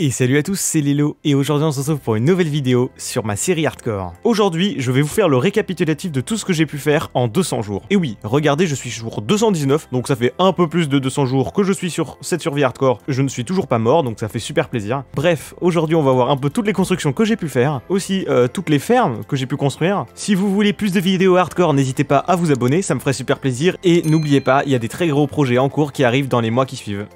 Et salut à tous, c'est Lilo, et aujourd'hui on se retrouve pour une nouvelle vidéo sur ma série hardcore. Aujourd'hui, je vais vous faire le récapitulatif de tout ce que j'ai pu faire en 200 jours. Et oui, regardez, je suis jour 219, donc ça fait un peu plus de 200 jours que je suis sur cette survie hardcore. Je ne suis toujours pas mort, donc ça fait super plaisir. Bref, aujourd'hui on va voir un peu toutes les constructions que j'ai pu faire, aussi euh, toutes les fermes que j'ai pu construire. Si vous voulez plus de vidéos hardcore, n'hésitez pas à vous abonner, ça me ferait super plaisir, et n'oubliez pas, il y a des très gros projets en cours qui arrivent dans les mois qui suivent.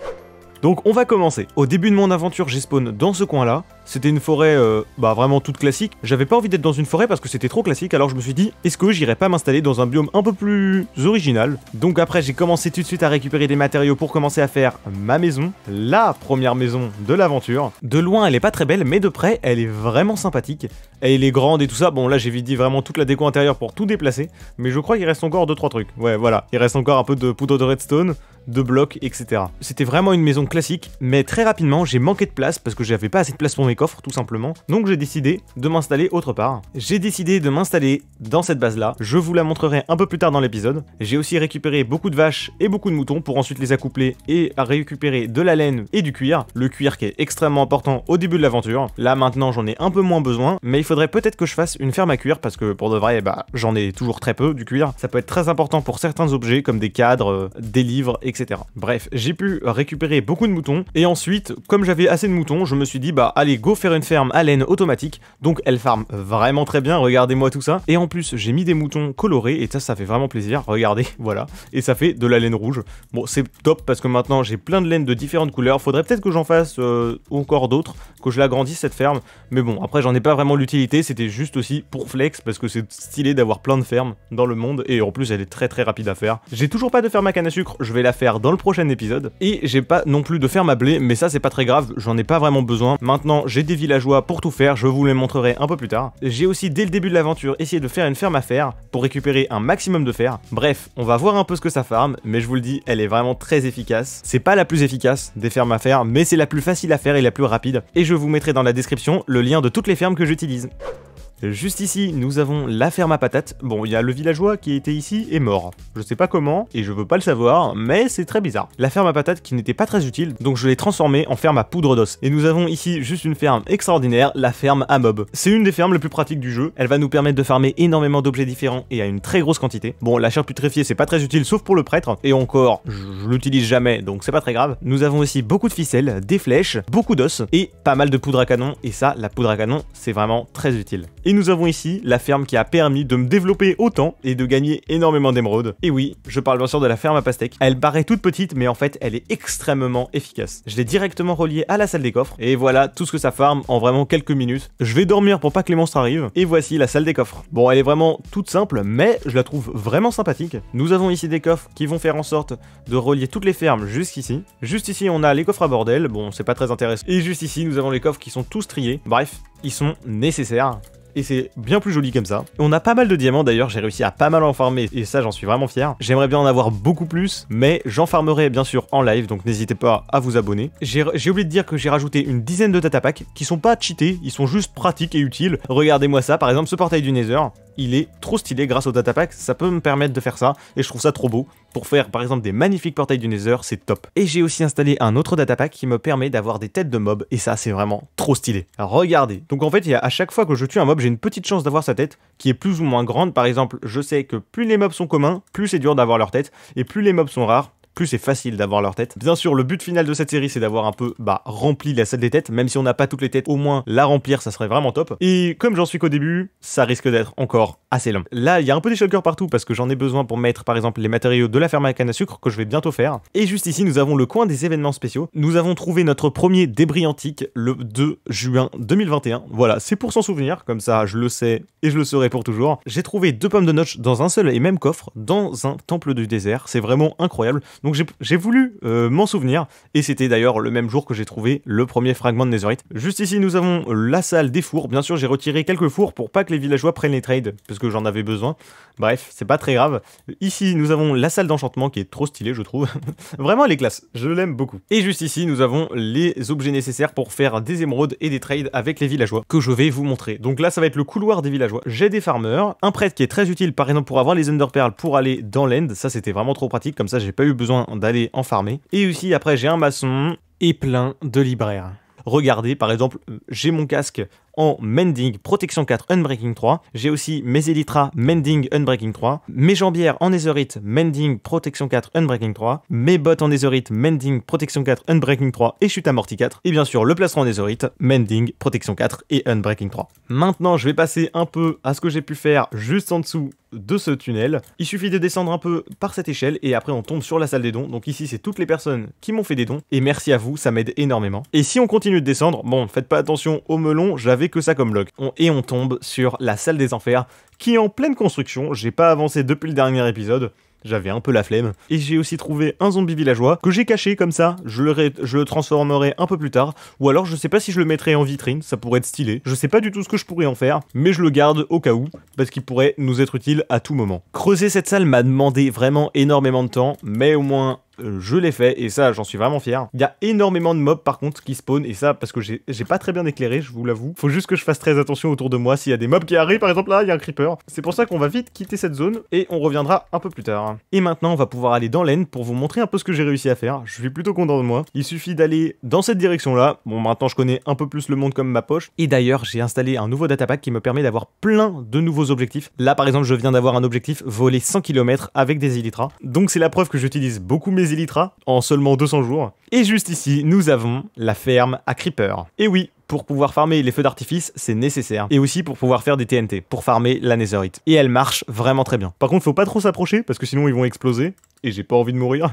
Donc on va commencer. Au début de mon aventure, j'ai dans ce coin-là, c'était une forêt euh, bah, vraiment toute classique. J'avais pas envie d'être dans une forêt parce que c'était trop classique, alors je me suis dit, est-ce que j'irais pas m'installer dans un biome un peu plus original Donc après, j'ai commencé tout de suite à récupérer des matériaux pour commencer à faire ma maison, la première maison de l'aventure. De loin, elle est pas très belle, mais de près, elle est vraiment sympathique. Elle est grande et tout ça. Bon, là, j'ai vidé vraiment toute la déco intérieure pour tout déplacer, mais je crois qu'il reste encore 2-3 trucs. Ouais, voilà, il reste encore un peu de poudre de redstone, de blocs, etc. C'était vraiment une maison classique, mais très rapidement, j'ai manqué de place parce que j'avais pas assez de place pour coffres tout simplement. Donc j'ai décidé de m'installer autre part. J'ai décidé de m'installer dans cette base là, je vous la montrerai un peu plus tard dans l'épisode. J'ai aussi récupéré beaucoup de vaches et beaucoup de moutons pour ensuite les accoupler et à récupérer de la laine et du cuir. Le cuir qui est extrêmement important au début de l'aventure. Là maintenant j'en ai un peu moins besoin, mais il faudrait peut-être que je fasse une ferme à cuir parce que pour de vrai bah j'en ai toujours très peu du cuir. Ça peut être très important pour certains objets comme des cadres, euh, des livres, etc. Bref, j'ai pu récupérer beaucoup de moutons et ensuite comme j'avais assez de moutons je me suis dit bah allez Go faire une ferme à laine automatique, donc elle farm vraiment très bien, regardez-moi tout ça. Et en plus, j'ai mis des moutons colorés, et ça, ça fait vraiment plaisir, regardez, voilà. Et ça fait de la laine rouge. Bon, c'est top, parce que maintenant, j'ai plein de laine de différentes couleurs, faudrait peut-être que j'en fasse euh, encore d'autres, que je l'agrandisse cette ferme, mais bon, après, j'en ai pas vraiment l'utilité, c'était juste aussi pour flex, parce que c'est stylé d'avoir plein de fermes dans le monde, et en plus, elle est très très rapide à faire. J'ai toujours pas de ferme à canne à sucre, je vais la faire dans le prochain épisode, et j'ai pas non plus de ferme à blé, mais ça, c'est pas très grave, j'en ai pas vraiment besoin. Maintenant, j'ai des villageois pour tout faire, je vous les montrerai un peu plus tard. J'ai aussi dès le début de l'aventure essayé de faire une ferme à fer pour récupérer un maximum de fer. Bref, on va voir un peu ce que ça farm, mais je vous le dis, elle est vraiment très efficace. C'est pas la plus efficace des fermes à faire, mais c'est la plus facile à faire et la plus rapide. Et je vous mettrai dans la description le lien de toutes les fermes que j'utilise. Juste ici, nous avons la ferme à patates. Bon, il y a le villageois qui était ici et mort. Je sais pas comment, et je veux pas le savoir, mais c'est très bizarre. La ferme à patates qui n'était pas très utile, donc je l'ai transformée en ferme à poudre d'os. Et nous avons ici juste une ferme extraordinaire, la ferme à mob. C'est une des fermes les plus pratiques du jeu, elle va nous permettre de farmer énormément d'objets différents et à une très grosse quantité. Bon, la chair putréfiée c'est pas très utile sauf pour le prêtre, et encore, je, l'utilise jamais, donc c'est pas très grave. Nous avons aussi beaucoup de ficelles, des flèches, beaucoup d'os, et pas mal de poudre à canon, et ça, la poudre à canon, c'est vraiment très utile. Et nous avons ici la ferme qui a permis de me développer autant et de gagner énormément d'émeraudes. Et oui, je parle bien sûr de la ferme à pastèque. Elle paraît toute petite, mais en fait, elle est extrêmement efficace. Je l'ai directement reliée à la salle des coffres. Et voilà tout ce que ça farme en vraiment quelques minutes. Je vais dormir pour pas que les monstres arrivent. Et voici la salle des coffres. Bon, elle est vraiment toute simple, mais je la trouve vraiment sympathique. Nous avons ici des coffres qui vont faire en sorte de relier toutes les fermes jusqu'ici. Juste ici, on a les coffres à bordel. Bon, c'est pas très intéressant. Et juste ici, nous avons les coffres qui sont tous triés. Bref, ils sont nécessaires et c'est bien plus joli comme ça. On a pas mal de diamants d'ailleurs, j'ai réussi à pas mal en farmer et ça j'en suis vraiment fier. J'aimerais bien en avoir beaucoup plus, mais j'en farmerai bien sûr en live, donc n'hésitez pas à vous abonner. J'ai oublié de dire que j'ai rajouté une dizaine de tatapacks qui sont pas cheatés, ils sont juste pratiques et utiles. Regardez-moi ça, par exemple ce portail du Nether, il est trop stylé grâce au datapack, ça peut me permettre de faire ça, et je trouve ça trop beau. Pour faire par exemple des magnifiques portails du Nether, c'est top. Et j'ai aussi installé un autre datapack qui me permet d'avoir des têtes de mobs, et ça c'est vraiment trop stylé. Regardez Donc en fait, y a, à chaque fois que je tue un mob, j'ai une petite chance d'avoir sa tête, qui est plus ou moins grande. Par exemple, je sais que plus les mobs sont communs, plus c'est dur d'avoir leur tête, et plus les mobs sont rares, plus c'est facile d'avoir leur tête. Bien sûr, le but final de cette série, c'est d'avoir un peu bah, rempli la salle des têtes, même si on n'a pas toutes les têtes, au moins la remplir, ça serait vraiment top. Et comme j'en suis qu'au début, ça risque d'être encore assez long. Là, il y a un peu des shockers partout parce que j'en ai besoin pour mettre par exemple les matériaux de la ferme à canne à sucre que je vais bientôt faire. Et juste ici, nous avons le coin des événements spéciaux. Nous avons trouvé notre premier débris antique le 2 juin 2021. Voilà, c'est pour s'en souvenir, comme ça je le sais et je le saurai pour toujours. J'ai trouvé deux pommes de notch dans un seul et même coffre, dans un temple du désert. C'est vraiment incroyable. Donc j'ai voulu euh, m'en souvenir, et c'était d'ailleurs le même jour que j'ai trouvé le premier fragment de Netherite. Juste ici, nous avons la salle des fours. Bien sûr, j'ai retiré quelques fours pour pas que les villageois prennent les trades, parce que j'en avais besoin. Bref, c'est pas très grave. Ici, nous avons la salle d'enchantement qui est trop stylée, je trouve. Vraiment, elle est classe. Je l'aime beaucoup. Et juste ici, nous avons les objets nécessaires pour faire des émeraudes et des trades avec les villageois, que je vais vous montrer. Donc là, ça va être le couloir des villageois. J'ai des farmers, un prêtre qui est très utile, par exemple, pour avoir les underpearls pour aller dans l'end. Ça, c'était vraiment trop pratique. Comme ça, j'ai pas eu besoin d'aller en farmer. Et aussi, après, j'ai un maçon et plein de libraires. Regardez, par exemple, euh, j'ai mon casque en Mending Protection 4 Unbreaking 3. J'ai aussi mes Elytra Mending Unbreaking 3. Mes jambières en Netherite Mending Protection 4 Unbreaking 3. Mes bottes en Netherite Mending Protection 4 Unbreaking 3 et Chute Amorti 4. Et bien sûr le plastron en Netherite Mending Protection 4 et Unbreaking 3. Maintenant je vais passer un peu à ce que j'ai pu faire juste en dessous de ce tunnel. Il suffit de descendre un peu par cette échelle et après on tombe sur la salle des dons. Donc ici c'est toutes les personnes qui m'ont fait des dons et merci à vous, ça m'aide énormément. Et si on continue de descendre, bon faites pas attention au melon, j'avais que ça comme log. et on tombe sur la salle des enfers, qui est en pleine construction, j'ai pas avancé depuis le dernier épisode, j'avais un peu la flemme. Et j'ai aussi trouvé un zombie villageois que j'ai caché comme ça, je le, je le transformerai un peu plus tard, ou alors je sais pas si je le mettrai en vitrine, ça pourrait être stylé, je sais pas du tout ce que je pourrais en faire, mais je le garde au cas où, parce qu'il pourrait nous être utile à tout moment. Creuser cette salle m'a demandé vraiment énormément de temps, mais au moins euh, je l'ai fait et ça j'en suis vraiment fier. Il y a énormément de mobs par contre qui spawn et ça parce que j'ai pas très bien éclairé je vous l'avoue. Faut juste que je fasse très attention autour de moi s'il y a des mobs qui arrivent par exemple là il y a un creeper. C'est pour ça qu'on va vite quitter cette zone et on reviendra un peu plus tard. Et maintenant on va pouvoir aller dans l'aine pour vous montrer un peu ce que j'ai réussi à faire. Je suis plutôt content de moi. Il suffit d'aller dans cette direction là. Bon maintenant je connais un peu plus le monde comme ma poche et d'ailleurs j'ai installé un nouveau datapack qui me permet d'avoir plein de nouveaux objectifs. Là par exemple je viens d'avoir un objectif voler 100 km avec des elytra. Donc c'est la preuve que j'utilise beaucoup mieux les en seulement 200 jours. Et juste ici, nous avons la ferme à Creeper. Et oui, pour pouvoir farmer les feux d'artifice, c'est nécessaire. Et aussi pour pouvoir faire des TNT, pour farmer la netherite. Et elle marche vraiment très bien. Par contre, faut pas trop s'approcher, parce que sinon ils vont exploser. Et j'ai pas envie de mourir.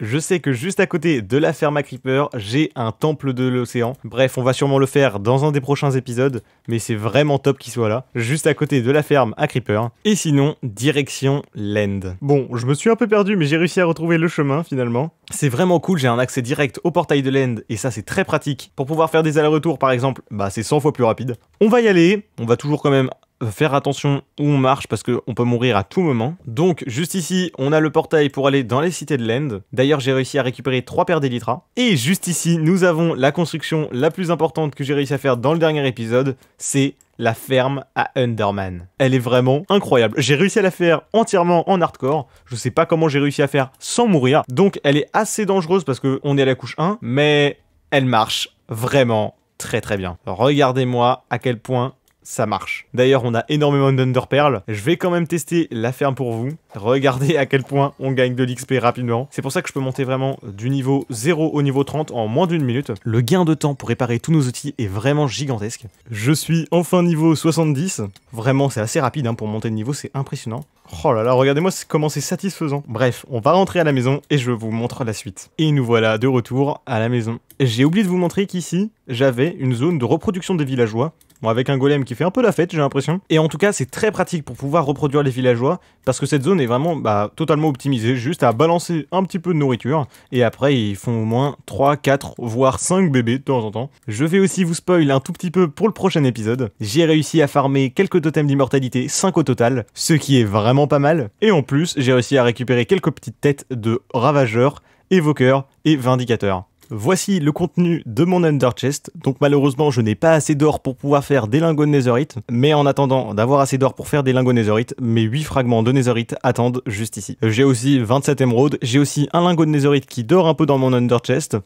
Je sais que juste à côté de la ferme à Creeper, j'ai un temple de l'océan. Bref, on va sûrement le faire dans un des prochains épisodes, mais c'est vraiment top qu'il soit là, juste à côté de la ferme à Creeper. Et sinon, direction l'End. Bon, je me suis un peu perdu, mais j'ai réussi à retrouver le chemin finalement. C'est vraiment cool, j'ai un accès direct au portail de l'End, et ça c'est très pratique. Pour pouvoir faire des allers-retours par exemple, bah c'est 100 fois plus rapide. On va y aller, on va toujours quand même faire attention où on marche parce qu'on peut mourir à tout moment. Donc juste ici, on a le portail pour aller dans les cités de l'End. D'ailleurs, j'ai réussi à récupérer trois paires d'Elytra. Et juste ici, nous avons la construction la plus importante que j'ai réussi à faire dans le dernier épisode, c'est la ferme à Underman. Elle est vraiment incroyable. J'ai réussi à la faire entièrement en hardcore. Je sais pas comment j'ai réussi à faire sans mourir. Donc elle est assez dangereuse parce qu'on est à la couche 1, mais elle marche vraiment très très bien. Regardez-moi à quel point ça marche. D'ailleurs, on a énormément d'underperles. Je vais quand même tester la ferme pour vous. Regardez à quel point on gagne de l'XP rapidement. C'est pour ça que je peux monter vraiment du niveau 0 au niveau 30 en moins d'une minute. Le gain de temps pour réparer tous nos outils est vraiment gigantesque. Je suis enfin niveau 70. Vraiment, c'est assez rapide hein, pour monter de niveau, c'est impressionnant. Oh là là, regardez-moi comment c'est satisfaisant. Bref, on va rentrer à la maison et je vous montre la suite. Et nous voilà de retour à la maison. J'ai oublié de vous montrer qu'ici, j'avais une zone de reproduction des villageois Bon, avec un golem qui fait un peu la fête, j'ai l'impression. Et en tout cas, c'est très pratique pour pouvoir reproduire les villageois, parce que cette zone est vraiment bah, totalement optimisée, juste à balancer un petit peu de nourriture, et après ils font au moins 3, 4, voire 5 bébés de temps en temps. Je vais aussi vous spoil un tout petit peu pour le prochain épisode. J'ai réussi à farmer quelques totems d'immortalité, 5 au total, ce qui est vraiment pas mal. Et en plus, j'ai réussi à récupérer quelques petites têtes de ravageurs, évoqueurs et vindicateurs. Voici le contenu de mon underchest, Donc malheureusement, je n'ai pas assez d'or pour pouvoir faire des lingots de netherite, mais en attendant d'avoir assez d'or pour faire des lingots de netherite, mes 8 fragments de netherite attendent juste ici. J'ai aussi 27 émeraudes, j'ai aussi un lingot de netherite qui dort un peu dans mon underchest...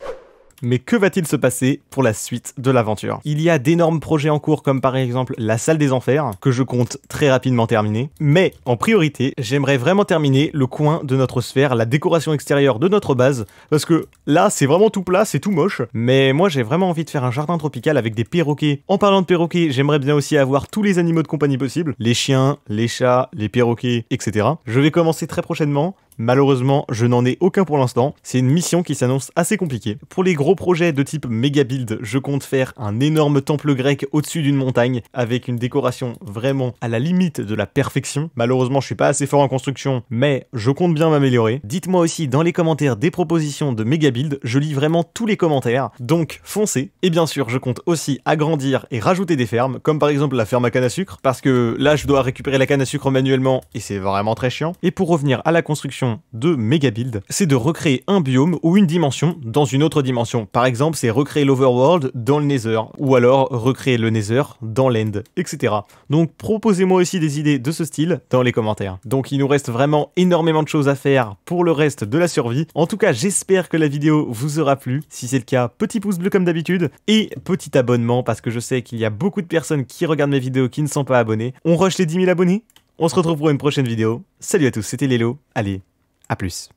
Mais que va-t-il se passer pour la suite de l'aventure Il y a d'énormes projets en cours comme par exemple la salle des enfers, que je compte très rapidement terminer. Mais en priorité, j'aimerais vraiment terminer le coin de notre sphère, la décoration extérieure de notre base, parce que là c'est vraiment tout plat, c'est tout moche. Mais moi j'ai vraiment envie de faire un jardin tropical avec des perroquets. En parlant de perroquets, j'aimerais bien aussi avoir tous les animaux de compagnie possibles, les chiens, les chats, les perroquets, etc. Je vais commencer très prochainement Malheureusement, je n'en ai aucun pour l'instant. C'est une mission qui s'annonce assez compliquée. Pour les gros projets de type méga build, je compte faire un énorme temple grec au-dessus d'une montagne avec une décoration vraiment à la limite de la perfection. Malheureusement, je suis pas assez fort en construction, mais je compte bien m'améliorer. Dites-moi aussi dans les commentaires des propositions de méga build. Je lis vraiment tous les commentaires. Donc, foncez. Et bien sûr, je compte aussi agrandir et rajouter des fermes, comme par exemple la ferme à canne à sucre, parce que là, je dois récupérer la canne à sucre manuellement et c'est vraiment très chiant. Et pour revenir à la construction de méga build, c'est de recréer un biome ou une dimension dans une autre dimension. Par exemple, c'est recréer l'Overworld dans le Nether, ou alors recréer le Nether dans l'End, etc. Donc proposez-moi aussi des idées de ce style dans les commentaires. Donc il nous reste vraiment énormément de choses à faire pour le reste de la survie. En tout cas, j'espère que la vidéo vous aura plu. Si c'est le cas, petit pouce bleu comme d'habitude et petit abonnement parce que je sais qu'il y a beaucoup de personnes qui regardent mes vidéos qui ne sont pas abonnées. On rush les 10 000 abonnés on se retrouve pour une prochaine vidéo. Salut à tous, c'était Lélo. Allez, a plus.